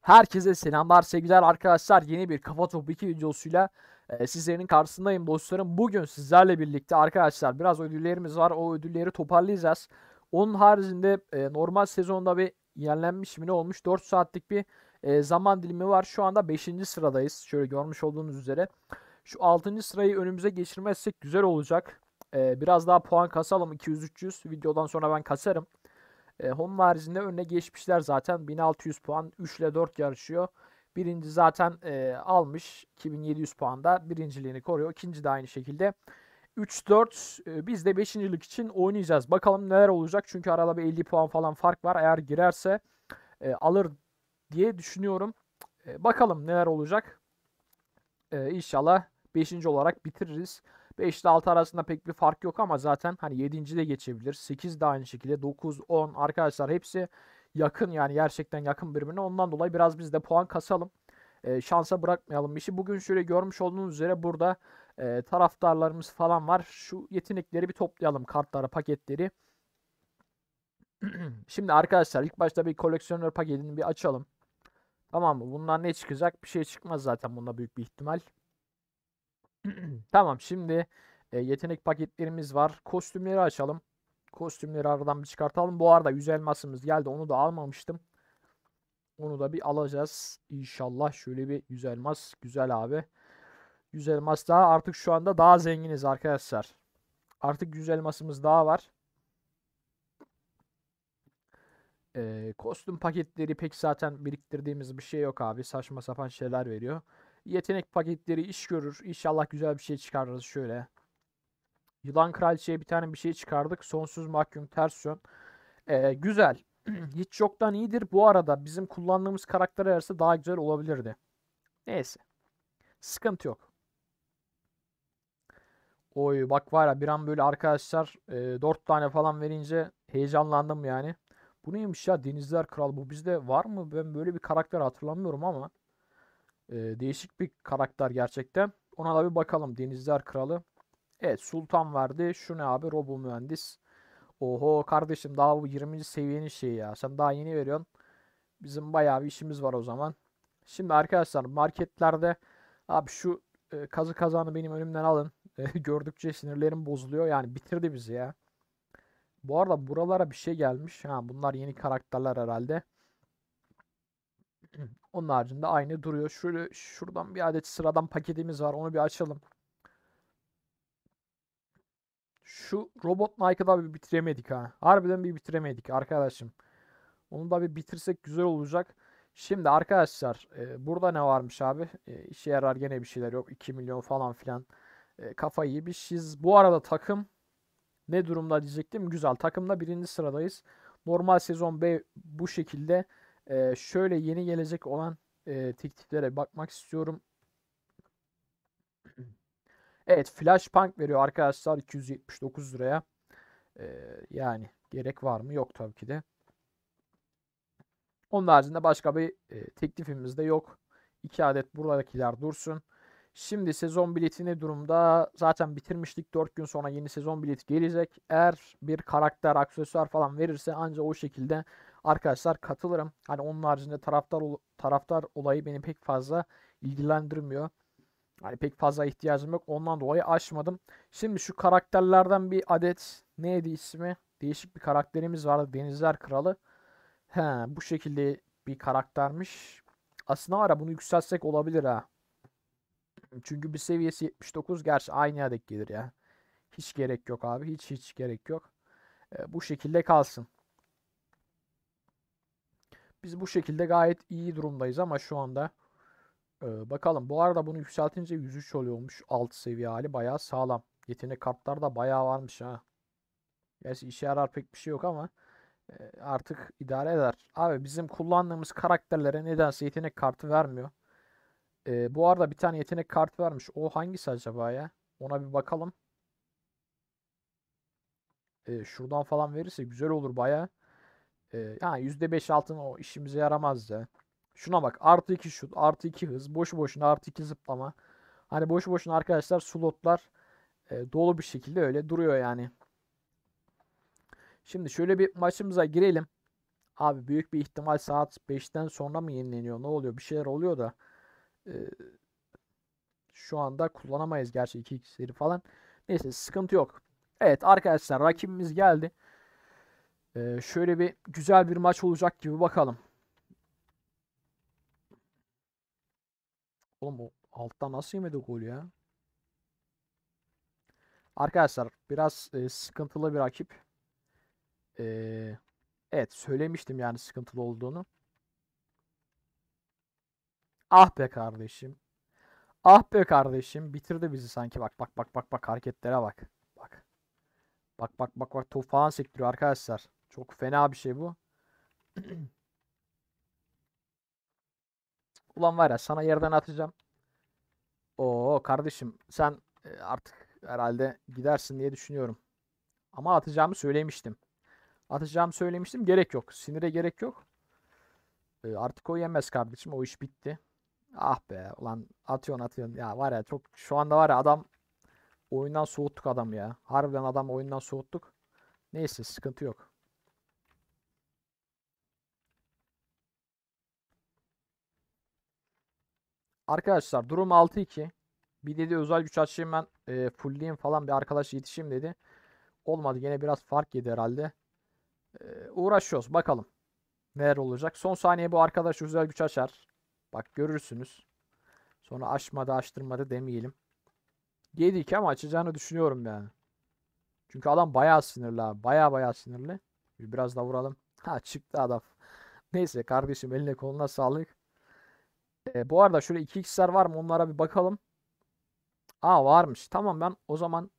Herkese selamlar sevgiler arkadaşlar. Yeni bir Kafa Topu 2 videosuyla e, sizlerin karşısındayım dostlarım. Bugün sizlerle birlikte arkadaşlar biraz ödüllerimiz var. O ödülleri toparlayacağız. Onun haricinde e, normal sezonda bir yenilenmiş mi ne olmuş 4 saatlik bir e, zaman dilimi var. Şu anda 5. sıradayız. Şöyle görmüş olduğunuz üzere. Şu 6. sırayı önümüze geçirmezsek güzel olacak. E, biraz daha puan kasalım 200-300. Videodan sonra ben kasarım. E, onun haricinde önüne geçmişler zaten 1600 puan 3 ile 4 yarışıyor. Birinci zaten e, almış 2700 puanda birinciliğini koruyor. İkinci de aynı şekilde. 3-4 e, biz de 5. için oynayacağız. Bakalım neler olacak. Çünkü arada bir 50 puan falan fark var. Eğer girerse e, alır diye düşünüyorum. E, bakalım neler olacak. E, inşallah 5. olarak bitiririz. 5 ile 6 arasında pek bir fark yok ama zaten hani 7. de geçebilir. 8 de aynı şekilde. 9, 10 arkadaşlar hepsi yakın yani gerçekten yakın birbirine. Ondan dolayı biraz biz de puan kasalım. E, şansa bırakmayalım işi. Bugün şöyle görmüş olduğunuz üzere burada e, taraftarlarımız falan var. Şu yetenekleri bir toplayalım kartlara, paketleri. Şimdi arkadaşlar ilk başta bir koleksiyonör paketini bir açalım. Tamam mı? Bundan ne çıkacak? Bir şey çıkmaz zaten bunda büyük bir ihtimal. tamam şimdi e, yetenek paketlerimiz var. Kostümleri açalım. Kostümleri aradan bir çıkartalım. Bu arada 100 elmasımız geldi. Onu da almamıştım. Onu da bir alacağız. İnşallah şöyle bir 100 elmas. Güzel abi. 100 elmas daha. Artık şu anda daha zenginiz arkadaşlar. Artık 100 elmasımız daha var. Ee, kostüm paketleri pek zaten biriktirdiğimiz bir şey yok abi. Saçma sapan şeyler veriyor. Yetenek paketleri iş görür. İnşallah güzel bir şey çıkarırız şöyle. Yılan Kraliçe'ye bir tane bir şey çıkardık. Sonsuz Mahkum tersyon. Ee, güzel. Hiç yoktan iyidir. Bu arada bizim kullandığımız karakter arası daha güzel olabilirdi. Neyse. Sıkıntı yok. Oy bak var ya bir an böyle arkadaşlar e, 4 tane falan verince heyecanlandım yani. Bu neymiş ya Denizler Kral bu bizde var mı? Ben böyle bir karakter hatırlamıyorum ama. E, değişik bir karakter gerçekten. Ona da bir bakalım. Denizler Kralı. Evet Sultan verdi. Şu ne abi? Robo Mühendis. Oho kardeşim daha bu 20. seviyenin şeyi ya. Sen daha yeni veriyorsun. Bizim bayağı bir işimiz var o zaman. Şimdi arkadaşlar marketlerde abi şu e, kazı kazanı benim önümden alın. E, gördükçe sinirlerim bozuluyor. Yani bitirdi bizi ya. Bu arada buralara bir şey gelmiş. Ha bunlar yeni karakterler herhalde. Onun haricinde aynı duruyor. Şöyle şuradan bir adet sıradan paketimiz var. Onu bir açalım. Şu robot Nike'da bir bitiremedik ha. Harbiden bir bitiremedik arkadaşım. Onu da bir bitirsek güzel olacak. Şimdi arkadaşlar e, burada ne varmış abi? E, işe yarar gene bir şeyler yok. 2 milyon falan filan. E, kafa iyi Bu arada takım ne durumda diyecektim. Güzel. Takımda birinci sıradayız. Normal sezon B bu şekilde. Ee, şöyle yeni gelecek olan e, tekliflere bakmak istiyorum. Evet Flashpunk veriyor arkadaşlar 279 liraya. Ee, yani gerek var mı? Yok tabii ki de. Onun haricinde başka bir e, teklifimiz de yok. İki adet buradakiler dursun. Şimdi sezon bileti ne durumda? Zaten bitirmiştik. 4 gün sonra yeni sezon bileti gelecek. Eğer bir karakter, aksesuar falan verirse ancak o şekilde arkadaşlar katılırım. Hani onun haricinde taraftar taraftar olayı beni pek fazla ilgilendirmiyor. Hani pek fazla ihtiyacım yok. Ondan dolayı açmadım. Şimdi şu karakterlerden bir adet neydi ismi? Değişik bir karakterimiz vardı. Denizler Kralı. He, bu şekilde bir karaktermiş. Aslında ara bunu yükseltsek olabilir ha. Çünkü bir seviyesi 79. Gerçi aynı adet gelir ya. Hiç gerek yok abi. Hiç hiç gerek yok. E, bu şekilde kalsın. Biz bu şekilde gayet iyi durumdayız ama şu anda e, bakalım. Bu arada bunu yükseltince 103 oluyormuş. Alt seviye hali bayağı sağlam. Yetenek kartlar da bayağı varmış ha. Gerçi işe yarar pek bir şey yok ama e, artık idare eder. Abi bizim kullandığımız karakterlere nedense yetenek kartı vermiyor. E, bu arada bir tane yetenek kartı vermiş. O hangisi acaba ya? Ona bir bakalım. E, şuradan falan verirse güzel olur bayağı. Ee, yani %5 altın o işimize yaramaz ya. Şuna bak artı 2 şut artı 2 hız boşu boşuna artı 2 zıplama. Hani boşu boşuna arkadaşlar slotlar e, dolu bir şekilde öyle duruyor yani. Şimdi şöyle bir maçımıza girelim. Abi büyük bir ihtimal saat 5'ten sonra mı yenileniyor? Ne oluyor? Bir şeyler oluyor da. E, şu anda kullanamayız gerçi 2x'leri falan. Neyse sıkıntı yok. Evet arkadaşlar rakibimiz geldi. Ee, şöyle bir güzel bir maç olacak gibi bakalım. Oğlum o altta nasıl yemedi gol ya? Arkadaşlar biraz e, sıkıntılı bir rakip. Ee, evet söylemiştim yani sıkıntılı olduğunu. Ah be kardeşim. Ah be kardeşim. Bitirdi bizi sanki. Bak bak bak bak bak hareketlere bak. Bak. Bak bak bak bak top falan sektiriyor arkadaşlar. Çok fena bir şey bu. Ulan var ya sana yerden atacağım. Oo kardeşim sen e, artık herhalde gidersin diye düşünüyorum. Ama atacağımı söylemiştim. Atacağımı söylemiştim. Gerek yok. Sinire gerek yok. E, artık o yemez kardeşim. O iş bitti. Ah be. Ulan atıyorsun atıyorsun. Ya var ya çok şu anda var ya adam oyundan soğuttuk adam ya. Harbiden adam oyundan soğuttuk. Neyse sıkıntı yok. Arkadaşlar durum 6-2. Bir dedi özel güç açayım ben e, fullleyeyim falan bir arkadaş yetişeyim dedi. Olmadı yine biraz fark yedi herhalde. E, uğraşıyoruz bakalım. Neler olacak. Son saniye bu arkadaş özel güç açar. Bak görürsünüz. Sonra açmadı açtırmadı demeyelim. Yedik ama açacağını düşünüyorum yani. Çünkü adam bayağı sinirli abi. Bayağı bayağı sinirli. Biraz da vuralım. Ha çıktı adam. Neyse kardeşim eline koluna sağlık. E, bu arada şöyle 2x'ler var mı onlara bir bakalım. Aa varmış. Tamam ben o zaman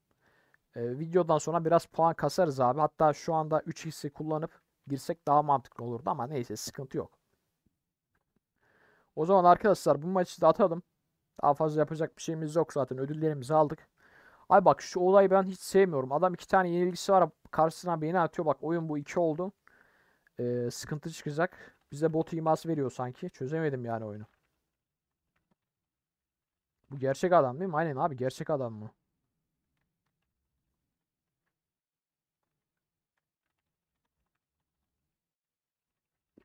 e, videodan sonra biraz puan kasarız abi. Hatta şu anda 3x'i kullanıp girsek daha mantıklı olurdu ama neyse sıkıntı yok. O zaman arkadaşlar bu maçı da atalım. Daha fazla yapacak bir şeyimiz yok zaten. Ödüllerimizi aldık. Ay bak şu olayı ben hiç sevmiyorum. Adam iki tane yenilgisi var. Karşısına beni atıyor. Bak oyun bu iki oldu. Ee, sıkıntı çıkacak. Bize bot iması veriyor sanki. Çözemedim yani oyunu. Bu gerçek adam değil mi? Aynen abi gerçek adam mı?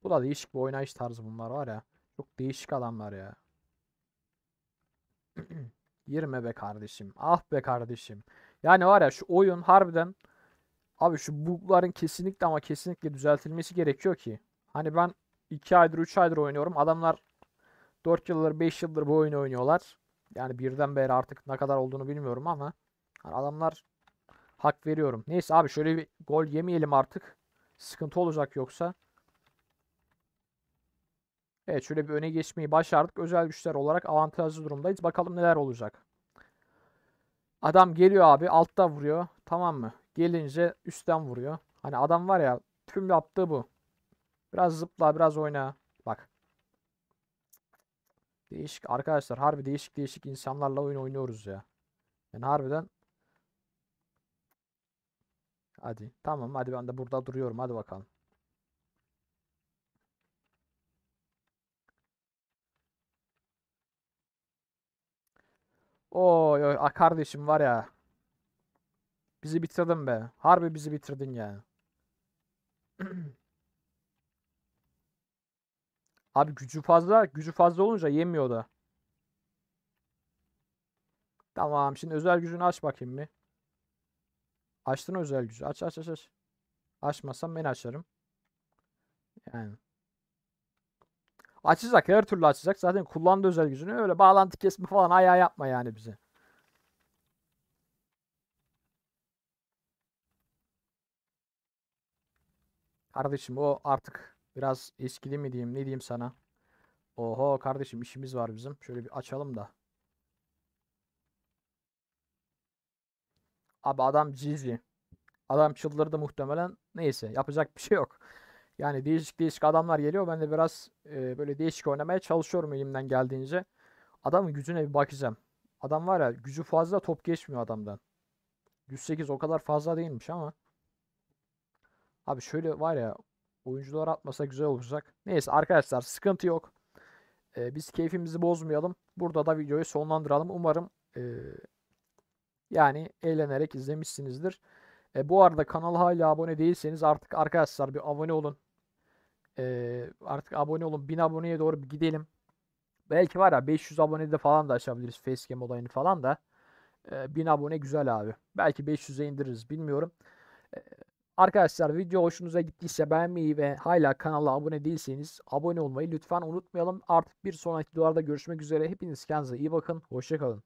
Bu da değişik bir oynayış tarzı bunlar var ya. Çok değişik adamlar ya. 20 be kardeşim. Ah be kardeşim. Yani var ya şu oyun harbiden abi şu bugların kesinlikle ama kesinlikle düzeltilmesi gerekiyor ki. Hani ben 2 aydır 3 aydır oynuyorum. Adamlar 4 yıldır 5 yıldır bu oyunu oynuyorlar. Yani birden beri artık ne kadar olduğunu bilmiyorum ama yani adamlar hak veriyorum. Neyse abi şöyle bir gol yemeyelim artık. Sıkıntı olacak yoksa. Evet şöyle bir öne geçmeyi başardık. Özel güçler olarak avantajlı durumdayız. Bakalım neler olacak. Adam geliyor abi altta vuruyor. Tamam mı? Gelince üstten vuruyor. Hani adam var ya tüm yaptığı bu. Biraz zıpla biraz oyna. Bak. Değişik arkadaşlar harbi değişik değişik insanlarla oyun oynuyoruz ya. Yani harbiden Hadi tamam hadi ben de burada duruyorum hadi bakalım. Oy oy ah, kardeşim var ya. Bizi bitirdin be. Harbi bizi bitirdin ya. Abi gücü fazla. Gücü fazla olunca yemiyor da. Tamam. Şimdi özel gücünü aç bakayım mı? Açtın özel gücü. Aç aç aç aç. Açmasam ben açarım. Yani. Açacak. Her türlü açacak. Zaten kullandı özel gücünü. Öyle bağlantı kesme falan ayağa yapma yani bize. Kardeşim o artık Biraz eskidi mi diyeyim ne diyeyim sana. Oho kardeşim işimiz var bizim. Şöyle bir açalım da. Abi adam cizli Adam çıldırdı muhtemelen. Neyse yapacak bir şey yok. Yani değişik değişik adamlar geliyor. Ben de biraz e, böyle değişik oynamaya çalışıyorum elimden geldiğince. Adamın gücüne bir bakacağım. Adam var ya gücü fazla top geçmiyor adamdan. 108 o kadar fazla değilmiş ama. Abi şöyle var ya Oyuncular atmasa güzel olacak. Neyse arkadaşlar sıkıntı yok. Ee, biz keyfimizi bozmayalım. Burada da videoyu sonlandıralım. Umarım e, yani eğlenerek izlemişsinizdir. E, bu arada kanala hala abone değilseniz artık arkadaşlar bir abone olun. E, artık abone olun. 1000 aboneye doğru bir gidelim. Belki var ya 500 abonede de falan da açabiliriz facecam olayını falan da. E, 1000 abone güzel abi. Belki 500'e indiririz bilmiyorum. E, Arkadaşlar video hoşunuza gittiyse beğenmeyi ve hala kanala abone değilseniz abone olmayı lütfen unutmayalım. Artık bir sonraki duvarda görüşmek üzere. Hepiniz kendinize iyi bakın. Hoşçakalın.